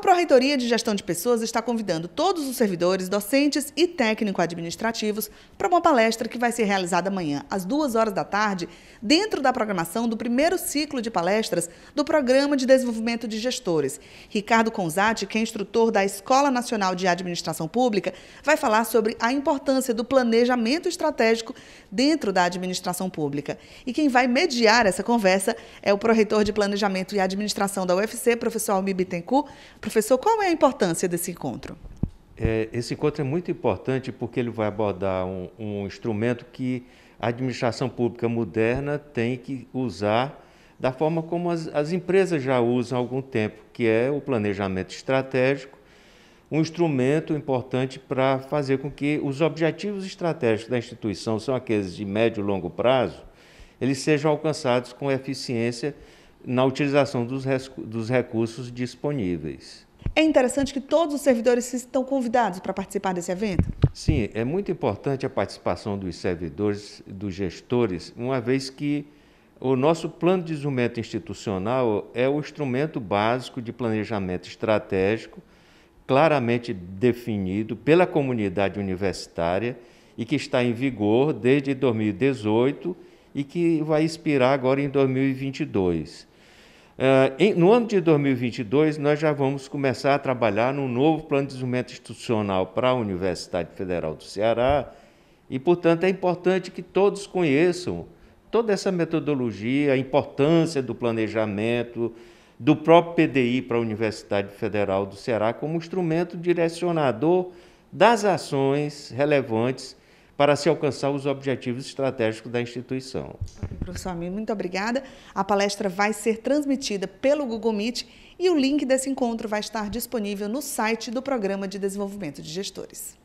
A Pró-Reitoria de Gestão de Pessoas está convidando todos os servidores, docentes e técnico-administrativos para uma palestra que vai ser realizada amanhã, às duas horas da tarde, dentro da programação do primeiro ciclo de palestras do Programa de Desenvolvimento de Gestores. Ricardo Conzati, que é instrutor da Escola Nacional de Administração Pública, vai falar sobre a importância do planejamento estratégico dentro da administração pública. E quem vai mediar essa conversa é o Pró-Reitor de Planejamento e Administração da UFC, professor Almir Bittencourt. Professor, qual é a importância desse encontro? É, esse encontro é muito importante porque ele vai abordar um, um instrumento que a administração pública moderna tem que usar da forma como as, as, empresas já usam há algum tempo, que é o planejamento estratégico, um instrumento importante para fazer com que os objetivos estratégicos da instituição, são aqueles de médio e longo prazo, eles sejam alcançados com eficiência na utilização dos, dos recursos disponíveis. É interessante que todos os servidores estão convidados para participar desse evento? Sim, é muito importante a participação dos servidores, dos gestores, uma vez que o nosso plano de desenvolvimento institucional é o instrumento básico de planejamento estratégico, claramente definido pela comunidade universitária e que está em vigor desde 2018 e que vai expirar agora em 2022. Ah, no ano de 2022, nós já vamos começar a trabalhar num novo plano de desenvolvimento institucional para a Universidade Federal do Ceará e, portanto, é importante que todos conheçam toda essa metodologia, a importância do planejamento, do próprio PDI para a Universidade Federal do Ceará como instrumento direcionador das ações relevantes para se alcançar os objetivos estratégicos da instituição. Professor Amir, muito obrigada. A palestra vai ser transmitida pelo Google Meet e o link desse encontro vai estar disponível no site do Programa de Desenvolvimento de Gestores.